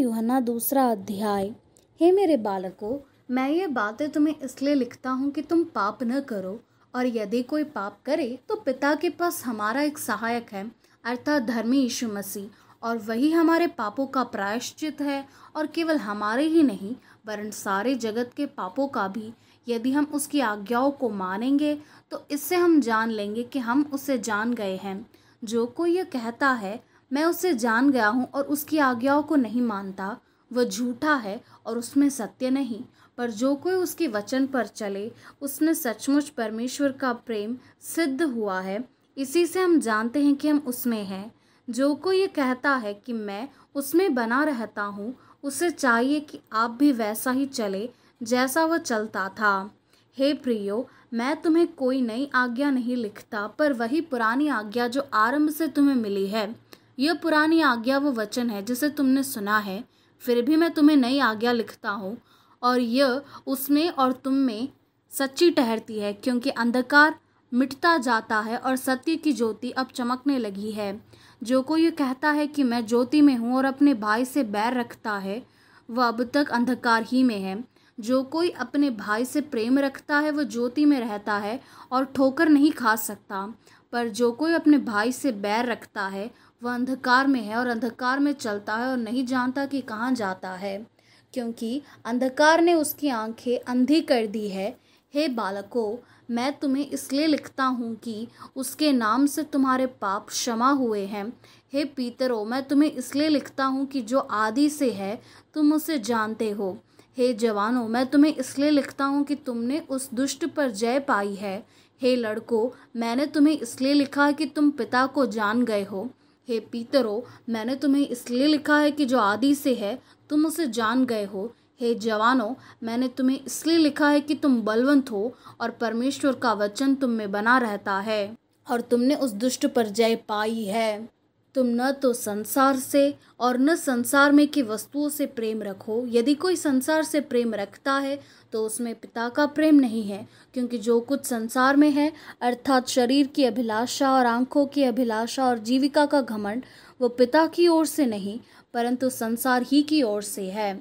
युहना दूसरा अध्याय हे मेरे बालकों मैं ये बातें तुम्हें इसलिए लिखता हूँ कि तुम पाप न करो और यदि कोई पाप करे तो पिता के पास हमारा एक सहायक है अर्थात धर्मी यीशु मसीह और वही हमारे पापों का प्रायश्चित है और केवल हमारे ही नहीं वरन सारे जगत के पापों का भी यदि हम उसकी आज्ञाओं को मानेंगे तो इससे हम जान लेंगे कि हम उसे जान गए हैं जो कोई ये कहता है मैं उसे जान गया हूँ और उसकी आज्ञाओं को नहीं मानता वह झूठा है और उसमें सत्य नहीं पर जो कोई उसके वचन पर चले उसमें सचमुच परमेश्वर का प्रेम सिद्ध हुआ है इसी से हम जानते हैं कि हम उसमें हैं जो कोई ये कहता है कि मैं उसमें बना रहता हूँ उसे चाहिए कि आप भी वैसा ही चले जैसा वह चलता था हे प्रियो मैं तुम्हें कोई नई आज्ञा नहीं लिखता पर वही पुरानी आज्ञा जो आरंभ से तुम्हें मिली है यह पुरानी आज्ञा वो वचन है जिसे तुमने सुना है फिर भी मैं तुम्हें नई आज्ञा लिखता हूँ और यह उसमें और तुम में सच्ची ठहरती है क्योंकि अंधकार मिटता जाता है और सत्य की ज्योति अब चमकने लगी है जो कोई ये कहता है कि मैं ज्योति में हूँ और अपने भाई से बैर रखता है वह अब तक अंधकार ही में है जो कोई अपने भाई से प्रेम रखता है वह ज्योति में रहता है और ठोकर नहीं खा सकता पर जो कोई अपने भाई से बैर रखता है वह अंधकार में है और अंधकार में चलता है और नहीं जानता कि कहाँ जाता है क्योंकि अंधकार ने उसकी आंखें अंधी कर दी है हे बालको मैं तुम्हें इसलिए लिखता हूँ कि उसके नाम से तुम्हारे पाप क्षमा हुए हैं हे पीतरो मैं तुम्हें इसलिए लिखता हूँ कि जो आदि से है तुम उसे जानते हो हे जवानों मैं तुम्हें इसलिए लिखता हूँ कि तुमने उस दुष्ट पर जय पाई है हे लड़को मैंने तुम्हें इसलिए लिखा कि तुम पिता को जान गए हो हे पीतरो मैंने तुम्हें इसलिए लिखा है कि जो आदि से है तुम उसे जान गए हो हे जवानों मैंने तुम्हें इसलिए लिखा है कि तुम बलवंत हो और परमेश्वर का वचन तुम में बना रहता है और तुमने उस दुष्ट पर जय पाई है तुम न तो संसार से और न संसार में की वस्तुओं से प्रेम रखो यदि कोई संसार से प्रेम रखता है तो उसमें पिता का प्रेम नहीं है क्योंकि जो कुछ संसार में है अर्थात शरीर की अभिलाषा और आंखों की अभिलाषा और जीविका का घमंड वो पिता की ओर से नहीं परंतु संसार ही की ओर से है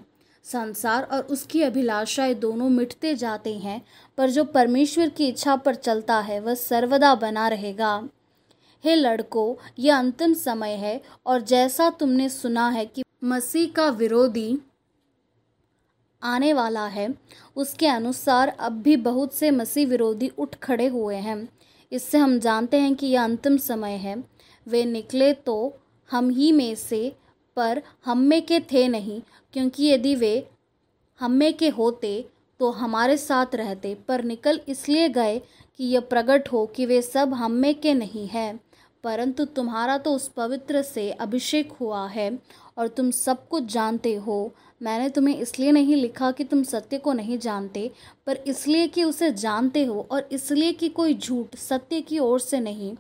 संसार और उसकी अभिलाषाएं दोनों मिटते जाते हैं पर जो परमेश्वर की इच्छा पर चलता है वह सर्वदा बना रहेगा हे लड़को यह अंतिम समय है और जैसा तुमने सुना है कि मसीह का विरोधी आने वाला है उसके अनुसार अब भी बहुत से मसीह विरोधी उठ खड़े हुए हैं इससे हम जानते हैं कि यह अंतिम समय है वे निकले तो हम ही में से पर हम में के थे नहीं क्योंकि यदि वे हम में के होते तो हमारे साथ रहते पर निकल इसलिए गए कि यह प्रकट हो कि वे सब हम में के नहीं हैं परंतु तुम्हारा तो उस पवित्र से अभिषेक हुआ है और तुम सब कुछ जानते हो मैंने तुम्हें इसलिए नहीं लिखा कि तुम सत्य को नहीं जानते पर इसलिए कि उसे जानते हो और इसलिए कि कोई झूठ सत्य की ओर से नहीं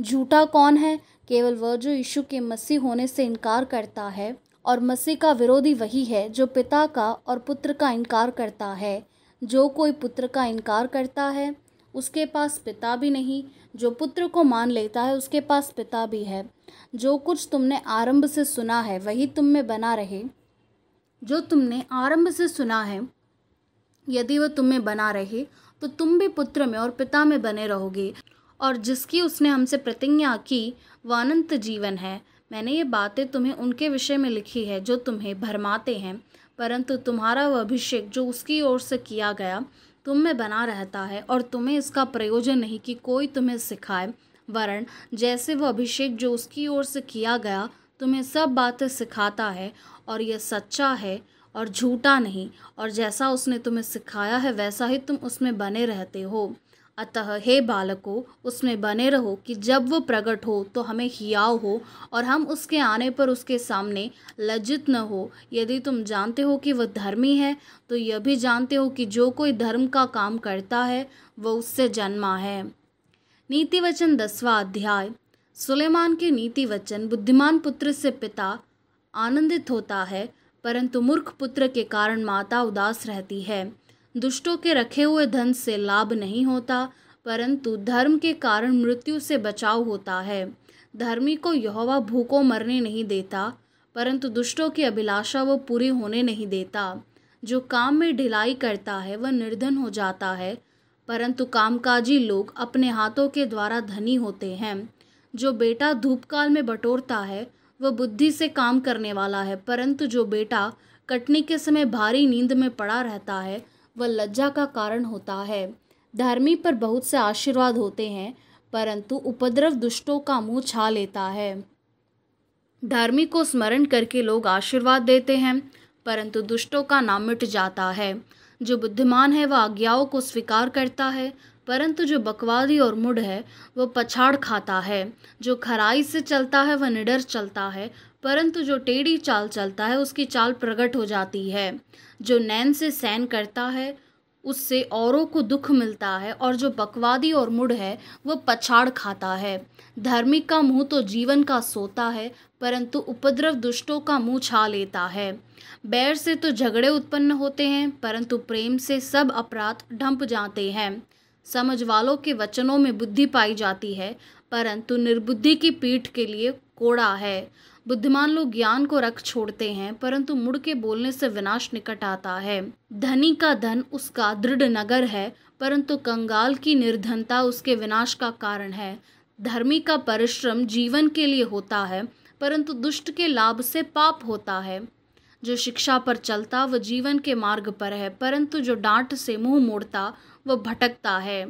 झूठा कौन है केवल वह जो यीशु के मसीह होने से इनकार करता है और मसीह का विरोधी वही है जो पिता का और पुत्र का इनकार करता है जो कोई पुत्र का इनकार करता है उसके पास पिता भी नहीं जो पुत्र को मान लेता है उसके पास पिता भी है जो कुछ तुमने आरंभ से सुना है वही तुम में बना रहे जो तुमने आरंभ से सुना है यदि वह तुम में बना रहे तो तुम भी पुत्र में और पिता में बने रहोगे और जिसकी उसने हमसे प्रतिज्ञा की वह अनंत जीवन है मैंने ये बातें तुम्हें उनके विषय में लिखी है जो तुम्हें भरमाते हैं परंतु तुम्हारा वह अभिषेक जो उसकी ओर से किया गया तुम में बना रहता है और तुम्हें इसका प्रयोजन नहीं कि कोई तुम्हें सिखाए वरण जैसे वो अभिषेक जो उसकी ओर से किया गया तुम्हें सब बातें सिखाता है और यह सच्चा है और झूठा नहीं और जैसा उसने तुम्हें सिखाया है वैसा ही तुम उसमें बने रहते हो अतः हे बालको उसमें बने रहो कि जब वो प्रकट हो तो हमें हियाव हो और हम उसके आने पर उसके सामने लज्जित न हो यदि तुम जानते हो कि वह धर्मी है तो यह भी जानते हो कि जो कोई धर्म का काम करता है वह उससे जन्मा है नीति वचन दसवा अध्याय सुलेमान के नीति वचन बुद्धिमान पुत्र से पिता आनंदित होता है परंतु मूर्ख पुत्र के कारण माता उदास रहती है दुष्टों के रखे हुए धन से लाभ नहीं होता परंतु धर्म के कारण मृत्यु से बचाव होता है धर्मी को यहोवा भूखों मरने नहीं देता परंतु दुष्टों की अभिलाषा वो पूरी होने नहीं देता जो काम में ढिलाई करता है वह निर्धन हो जाता है परंतु कामकाजी लोग अपने हाथों के द्वारा धनी होते हैं जो बेटा धूपकाल में बटोरता है वह बुद्धि से काम करने वाला है परंतु जो बेटा कटनी के समय भारी नींद में पड़ा रहता है व लज्जा का कारण होता है धर्मी पर बहुत से आशीर्वाद होते हैं परंतु उपद्रव दुष्टों का मुंह छा लेता है धर्मी को स्मरण करके लोग आशीर्वाद देते हैं परंतु दुष्टों का नाम मिट जाता है जो बुद्धिमान है वह आज्ञाओं को स्वीकार करता है परंतु जो बकवादी और मुड है वह पछाड़ खाता है जो खराई से चलता है वह निडर चलता है परंतु जो टेढ़ी चाल चलता है उसकी चाल प्रकट हो जाती है जो नैन से सैन करता है उससे औरों को दुख मिलता है और जो बकवादी और मुड़ है वह पछाड़ खाता है धार्मिक का मुंह तो जीवन का सोता है परंतु उपद्रव दुष्टों का मुंह छा लेता है बैर से तो झगड़े उत्पन्न होते हैं परंतु प्रेम से सब अपराध ढंप जाते हैं समझ वालों के वचनों में बुद्धि पाई जाती है परंतु निर्बुद्धि की पीठ के लिए कोड़ा है बुद्धिमान लोग ज्ञान को रख छोड़ते हैं परंतु मुड़ के बोलने से विनाश निकट आता है धनी का धन उसका दृढ़ नगर है परंतु कंगाल की निर्धनता उसके विनाश का कारण है धर्मी का परिश्रम जीवन के लिए होता है परंतु दुष्ट के लाभ से पाप होता है जो शिक्षा पर चलता वह जीवन के मार्ग पर है परंतु जो डांट से मुंह मोड़ता वह भटकता है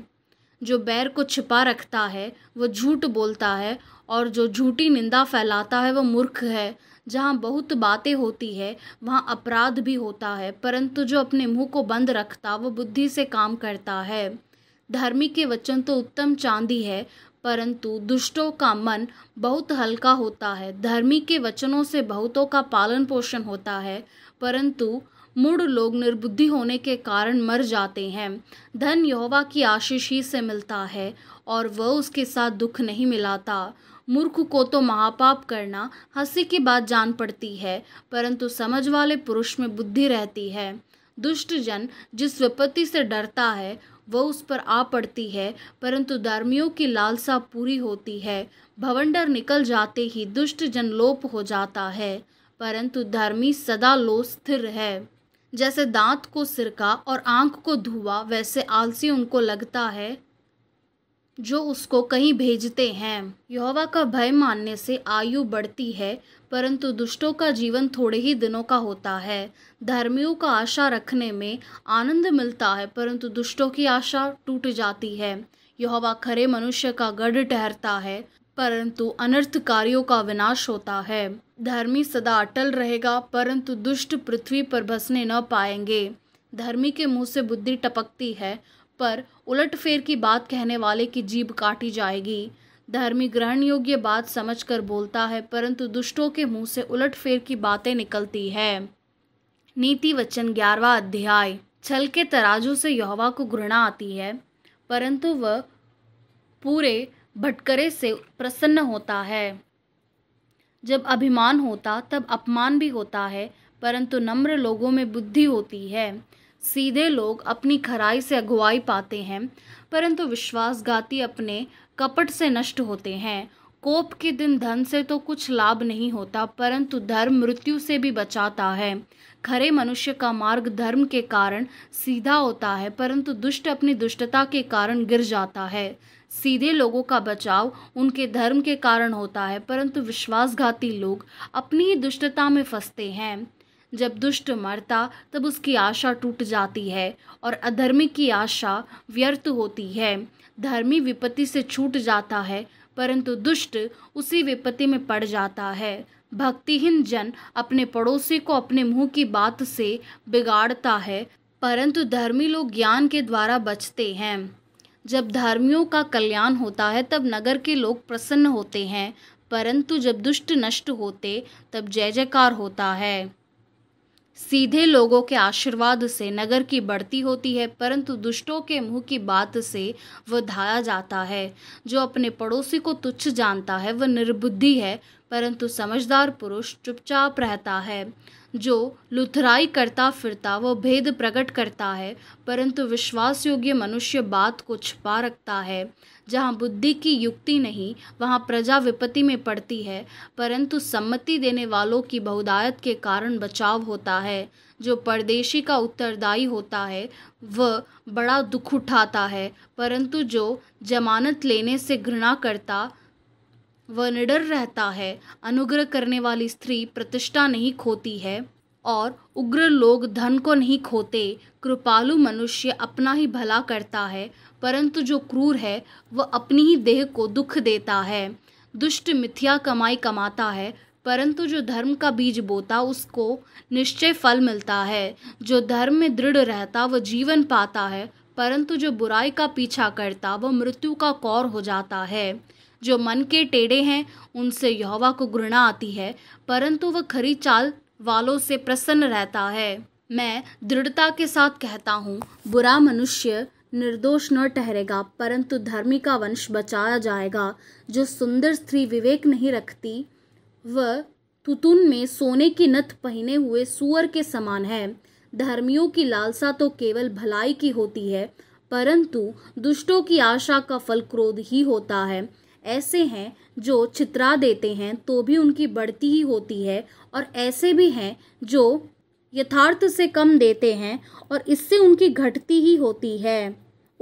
जो बैर को छिपा रखता है वह झूठ बोलता है और जो झूठी निंदा फैलाता है वह मूर्ख है जहाँ बहुत बातें होती है वहाँ अपराध भी होता है परंतु जो अपने मुंह को बंद रखता वह बुद्धि से काम करता है धर्मी के वचन तो उत्तम चांदी है परंतु दुष्टों का मन बहुत हल्का होता है धर्मी के वचनों से बहुतों का पालन पोषण होता है परंतु मूढ़ लोग निर्बुद्धि होने के कारण मर जाते हैं धन यहोवा की आशीष ही से मिलता है और वह उसके साथ दुख नहीं मिलाता मूर्ख को तो महापाप करना हंसी की बात जान पड़ती है परंतु समझ वाले पुरुष में बुद्धि रहती है दुष्ट जन जिस विपत्ति से डरता है वह उस पर आ पड़ती है परंतु धर्मियों की लालसा पूरी होती है भवंडर निकल जाते ही दुष्ट जन लोप हो जाता है परंतु धर्मी सदा लो स्थिर है जैसे दांत को सिरका और आंख को धुआं वैसे आलसी उनको लगता है जो उसको कहीं भेजते हैं यहोवा का भय मानने से आयु बढ़ती है परंतु दुष्टों का जीवन थोड़े ही दिनों का होता है धर्मियों का आशा रखने में आनंद मिलता है परंतु दुष्टों की आशा टूट जाती है यहोवा खरे मनुष्य का गढ़ ठहरता है परंतु अनर्थ कार्यों का विनाश होता है धर्मी सदा अटल रहेगा परंतु दुष्ट पृथ्वी पर भसने न पाएंगे धर्मी के मुंह से बुद्धि टपकती है पर उलट फेर की बात कहने वाले की जीभ काटी जाएगी धर्मी ग्रहण योग्य बात समझकर बोलता है परंतु दुष्टों के मुंह से उलट फेर की बातें निकलती है नीति वचन ग्यारहवा अध्याय छल के तराजू से यहोवा को घृणा आती है परंतु वह पूरे भटकरे से प्रसन्न होता है जब अभिमान होता तब अपमान भी होता है परंतु नम्र लोगों में बुद्धि होती है सीधे लोग अपनी खराई से अगुवाई पाते हैं परंतु विश्वासघाती अपने कपट से नष्ट होते हैं कोप के दिन धन से तो कुछ लाभ नहीं होता परंतु धर्म मृत्यु से भी बचाता है खरे मनुष्य का मार्ग धर्म के कारण सीधा होता है परंतु दुष्ट अपनी दुष्टता के कारण गिर जाता है सीधे लोगों का बचाव उनके धर्म के कारण होता है परंतु विश्वासघाती लोग अपनी ही दुष्टता में फंसते हैं जब दुष्ट मरता तब उसकी आशा टूट जाती है और अधर्मी की आशा व्यर्थ होती है धर्मी विपत्ति से छूट जाता है परंतु दुष्ट उसी विपत्ति में पड़ जाता है भक्तिहीन जन अपने पड़ोसी को अपने मुंह की बात से बिगाड़ता है परंतु धर्मी लोग ज्ञान के द्वारा बचते हैं जब धर्मियों का कल्याण होता है तब नगर के लोग प्रसन्न होते हैं परंतु जब दुष्ट नष्ट होते तब जय जयकार होता है सीधे लोगों के आशीर्वाद से नगर की बढ़ती होती है परंतु दुष्टों के मुंह की बात से वह धाया जाता है जो अपने पड़ोसी को तुच्छ जानता है वह निर्बुद्धि है परंतु समझदार पुरुष चुपचाप रहता है जो लुथराई करता फिरता वह भेद प्रकट करता है परंतु विश्वास योग्य मनुष्य बात को छुपा रखता है जहाँ बुद्धि की युक्ति नहीं वहाँ प्रजा विपत्ति में पड़ती है परंतु सम्मति देने वालों की बहुदायत के कारण बचाव होता है जो परदेशी का उत्तरदायी होता है वह बड़ा दुख उठाता है परंतु जो जमानत लेने से घृणा करता वह निडर रहता है अनुग्रह करने वाली स्त्री प्रतिष्ठा नहीं खोती है और उग्र लोग धन को नहीं खोते कृपालु मनुष्य अपना ही भला करता है परंतु जो क्रूर है वह अपनी ही देह को दुख देता है दुष्ट मिथ्या कमाई कमाता है परंतु जो धर्म का बीज बोता उसको निश्चय फल मिलता है जो धर्म में दृढ़ रहता वह जीवन पाता है परंतु जो बुराई का पीछा करता वह मृत्यु का कौर हो जाता है जो मन के टेढ़े हैं उनसे यहोवा को घृणा आती है परंतु वह खरी चाल वालों से प्रसन्न रहता है मैं दृढ़ता के साथ कहता हूँ बुरा मनुष्य निर्दोष न ठहरेगा परंतु धर्मी का वंश बचाया जाएगा जो सुंदर स्त्री विवेक नहीं रखती वह तुतुन में सोने की नथ पहने हुए सुअर के समान है धर्मियों की लालसा तो केवल भलाई की होती है परंतु दुष्टों की आशा का फल क्रोध ही होता है ऐसे हैं जो चित्रा देते हैं तो भी उनकी बढ़ती ही होती है और ऐसे भी हैं जो यथार्थ से कम देते हैं और इससे उनकी घटती ही होती है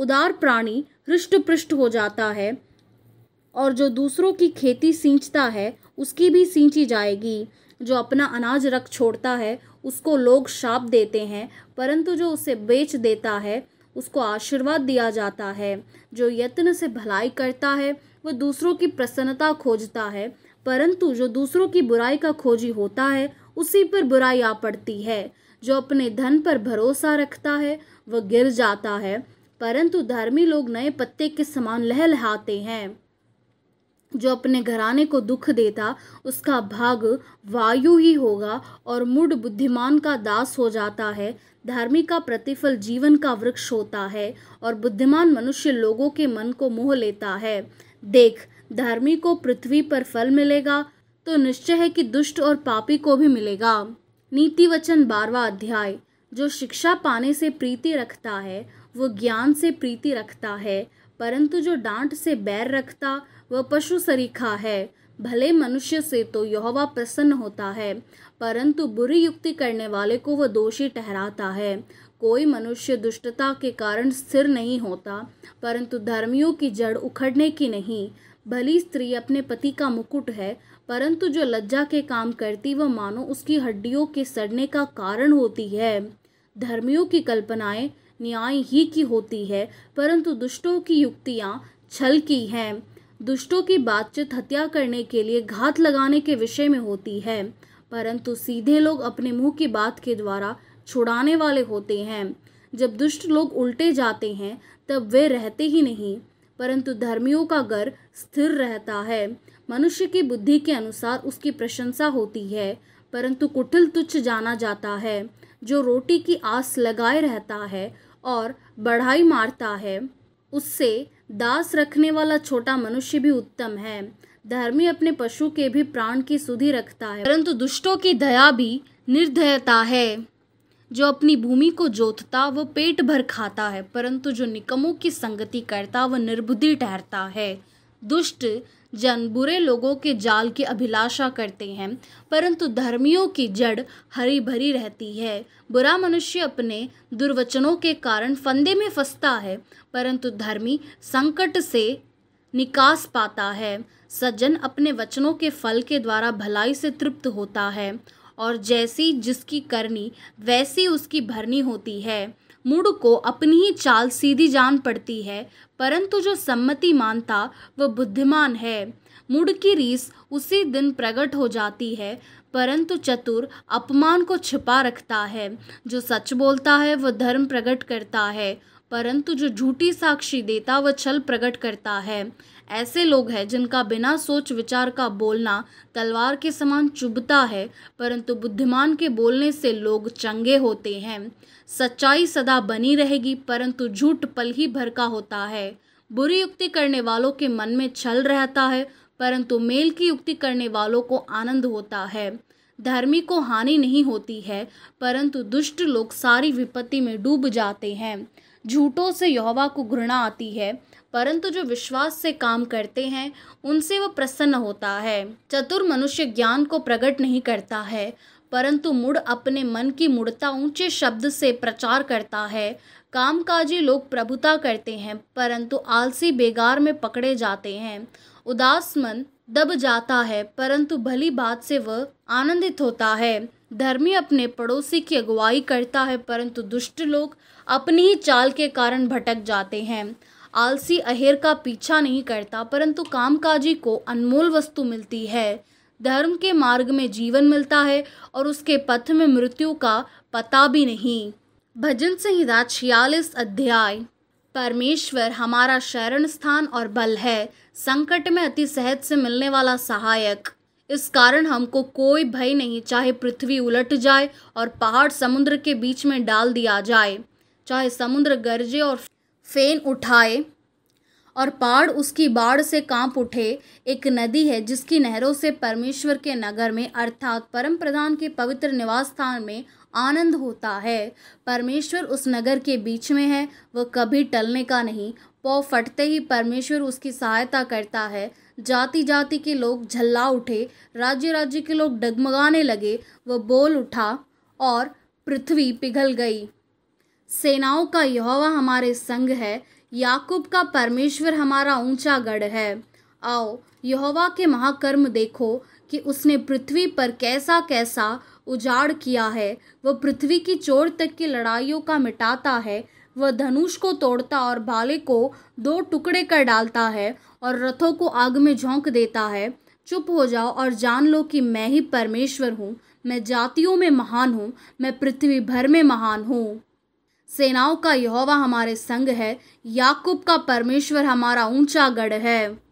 उदार प्राणी हृष्ट पृष्ट हो जाता है और जो दूसरों की खेती सींचता है उसकी भी सींची जाएगी जो अपना अनाज रख छोड़ता है उसको लोग शाप देते हैं परंतु जो उसे बेच देता है उसको आशीर्वाद दिया जाता है जो यत्न से भलाई करता है वह दूसरों की प्रसन्नता खोजता है परंतु जो दूसरों की बुराई का खोजी होता है उसी पर बुराई आ पड़ती है जो अपने धन पर भरोसा रखता है वह गिर जाता है परंतु धर्मी लोग नए पत्ते के समान लहलहाते हैं जो अपने घराने को दुख देता उसका भाग वायु ही होगा और मूड बुद्धिमान का दास हो जाता है धार्मिक का प्रतिफल जीवन का वृक्ष होता है और बुद्धिमान मनुष्य लोगों के मन को मोह लेता है देख धर्मी को पृथ्वी पर फल मिलेगा तो निश्चय है कि दुष्ट और पापी को भी मिलेगा नीति वचन बारवा अध्याय जो शिक्षा पाने से प्रीति रखता है वो ज्ञान से प्रीति रखता है परंतु जो डांट से बैर रखता वह पशु सरीखा है भले मनुष्य से तो यहोवा प्रसन्न होता है परंतु बुरी युक्ति करने वाले को वह दोषी ठहराता है कोई मनुष्य दुष्टता के कारण स्थिर नहीं होता परंतु धर्मियों की जड़ उखड़ने की नहीं भली स्त्री अपने पति का मुकुट है परंतु जो लज्जा के काम करती वह मानो उसकी हड्डियों के सड़ने का कारण होती है धर्मियों की कल्पनाएं न्याय ही की होती है परंतु दुष्टों की युक्तियाँ छल की हैं दुष्टों की बातचीत हत्या करने के लिए घात लगाने के विषय में होती है परंतु सीधे लोग अपने मुंह की बात के द्वारा छुड़ाने वाले होते हैं जब दुष्ट लोग उल्टे जाते हैं तब वे रहते ही नहीं परंतु धर्मियों का घर स्थिर रहता है मनुष्य की बुद्धि के अनुसार उसकी प्रशंसा होती है परंतु कुटिल तुच्छ जाना जाता है जो रोटी की आस लगाए रहता है और बढ़ाई मारता है उससे दास रखने वाला छोटा मनुष्य भी उत्तम है धर्मी अपने पशु के भी प्राण की सुधि रखता है परंतु दुष्टों की दया भी निर्दयता है जो अपनी भूमि को जोतता वो पेट भर खाता है परंतु जो निकमों की संगति करता वह निर्बुद्धि ठहरता है दुष्ट जन बुरे लोगों के जाल की अभिलाषा करते हैं परंतु धर्मियों की जड़ हरी भरी रहती है बुरा मनुष्य अपने दुर्वचनों के कारण फंदे में फंसता है परंतु धर्मी संकट से निकास पाता है सज्जन अपने वचनों के फल के द्वारा भलाई से तृप्त होता है और जैसी जिसकी करनी वैसी उसकी भरनी होती है मूड को अपनी ही चाल सीधी जान पड़ती है परंतु जो सम्मति मानता वह बुद्धिमान है मूड की रीस उसी दिन प्रकट हो जाती है परंतु चतुर अपमान को छिपा रखता है जो सच बोलता है वह धर्म प्रकट करता है परंतु जो झूठी साक्षी देता व छल प्रकट करता है ऐसे लोग हैं जिनका बिना सोच विचार का बोलना तलवार के समान चुभता है परंतु बुद्धिमान के बोलने से लोग चंगे होते हैं सच्चाई सदा बनी रहेगी परंतु झूठ पल ही भर का होता है बुरी युक्ति करने वालों के मन में छल रहता है परंतु मेल की युक्ति करने वालों को आनंद होता है धर्मी को हानि नहीं होती है परंतु दुष्ट लोग सारी विपत्ति में डूब जाते हैं झूठों से यहोवा को घृणा आती है परंतु जो विश्वास से काम करते हैं उनसे वह प्रसन्न होता है चतुर मनुष्य ज्ञान को प्रकट नहीं करता है परंतु मूड अपने मन की मुड़ता ऊंचे शब्द से प्रचार करता है कामकाजी लोग प्रभुता करते हैं परंतु आलसी बेगार में पकड़े जाते हैं उदास मन दब जाता है परंतु भली बात से वह आनंदित होता है धर्मी अपने पड़ोसी की अगुवाई करता है परंतु दुष्ट लोग अपनी ही चाल के कारण भटक जाते हैं आलसी अहेर का पीछा नहीं करता परंतु कामकाजी को अनमोल वस्तु मिलती है धर्म के मार्ग में जीवन मिलता है और उसके पथ में मृत्यु का पता भी नहीं भजन संहिता छियालीस अध्याय परमेश्वर हमारा शरण स्थान और बल है संकट में अति सहज से मिलने वाला सहायक इस कारण हमको कोई भय नहीं चाहे पृथ्वी उलट जाए और पहाड़ समुद्र के बीच में डाल दिया जाए चाहे समुद्र गरजे और फेन उठाए और पहाड़ उसकी बाढ़ से कांप उठे एक नदी है जिसकी नहरों से परमेश्वर के नगर में अर्थात परम प्रधान के पवित्र निवास स्थान में आनंद होता है परमेश्वर उस नगर के बीच में है वह कभी टलने का नहीं पौ फटते ही परमेश्वर उसकी सहायता करता है जाति जाति के लोग झल्ला उठे राज्य राज्य के लोग डगमगाने लगे वह बोल उठा और पृथ्वी पिघल गई सेनाओं का यहोवा हमारे संग है याकूब का परमेश्वर हमारा ऊंचा गढ़ है आओ यहोवा के महाकर्म देखो कि उसने पृथ्वी पर कैसा कैसा उजाड़ किया है वह पृथ्वी की चोर तक की लड़ाइयों का मिटाता है वह धनुष को तोड़ता और भाले को दो टुकड़े कर डालता है और रथों को आग में झोंक देता है चुप हो जाओ और जान लो कि मैं ही परमेश्वर हूँ मैं जातियों में महान हूँ मैं पृथ्वी भर में महान हूँ सेनाओं का यहोवा हमारे संग है याकूब का परमेश्वर हमारा ऊंचा गढ़ है